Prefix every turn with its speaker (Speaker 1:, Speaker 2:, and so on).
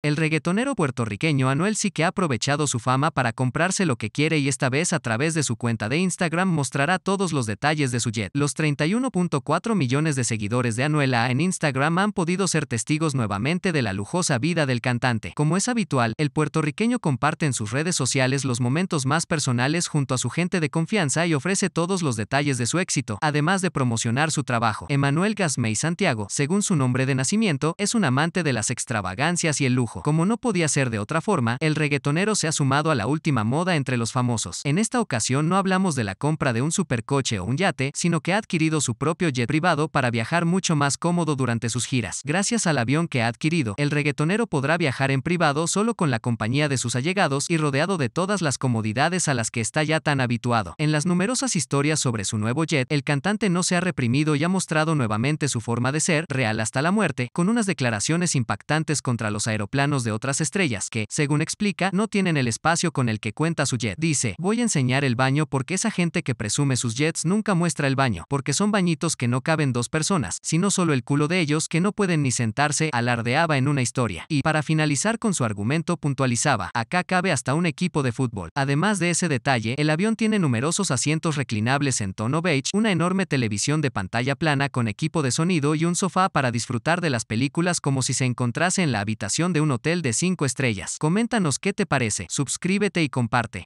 Speaker 1: El reggaetonero puertorriqueño Anuel sí que ha aprovechado su fama para comprarse lo que quiere y esta vez a través de su cuenta de Instagram mostrará todos los detalles de su jet. Los 31.4 millones de seguidores de Anuela en Instagram han podido ser testigos nuevamente de la lujosa vida del cantante. Como es habitual, el puertorriqueño comparte en sus redes sociales los momentos más personales junto a su gente de confianza y ofrece todos los detalles de su éxito, además de promocionar su trabajo. Emanuel Gasmey Santiago, según su nombre de nacimiento, es un amante de las extravagancias y el lujo. Como no podía ser de otra forma, el reggaetonero se ha sumado a la última moda entre los famosos. En esta ocasión no hablamos de la compra de un supercoche o un yate, sino que ha adquirido su propio jet privado para viajar mucho más cómodo durante sus giras. Gracias al avión que ha adquirido, el reggaetonero podrá viajar en privado solo con la compañía de sus allegados y rodeado de todas las comodidades a las que está ya tan habituado. En las numerosas historias sobre su nuevo jet, el cantante no se ha reprimido y ha mostrado nuevamente su forma de ser, real hasta la muerte, con unas declaraciones impactantes contra los aeroplanos planos de otras estrellas que, según explica, no tienen el espacio con el que cuenta su jet. Dice, voy a enseñar el baño porque esa gente que presume sus jets nunca muestra el baño, porque son bañitos que no caben dos personas, sino solo el culo de ellos que no pueden ni sentarse, alardeaba en una historia. Y, para finalizar con su argumento, puntualizaba, acá cabe hasta un equipo de fútbol. Además de ese detalle, el avión tiene numerosos asientos reclinables en tono beige, una enorme televisión de pantalla plana con equipo de sonido y un sofá para disfrutar de las películas como si se encontrase en la habitación de un hotel de 5 estrellas. Coméntanos qué te parece, suscríbete y comparte.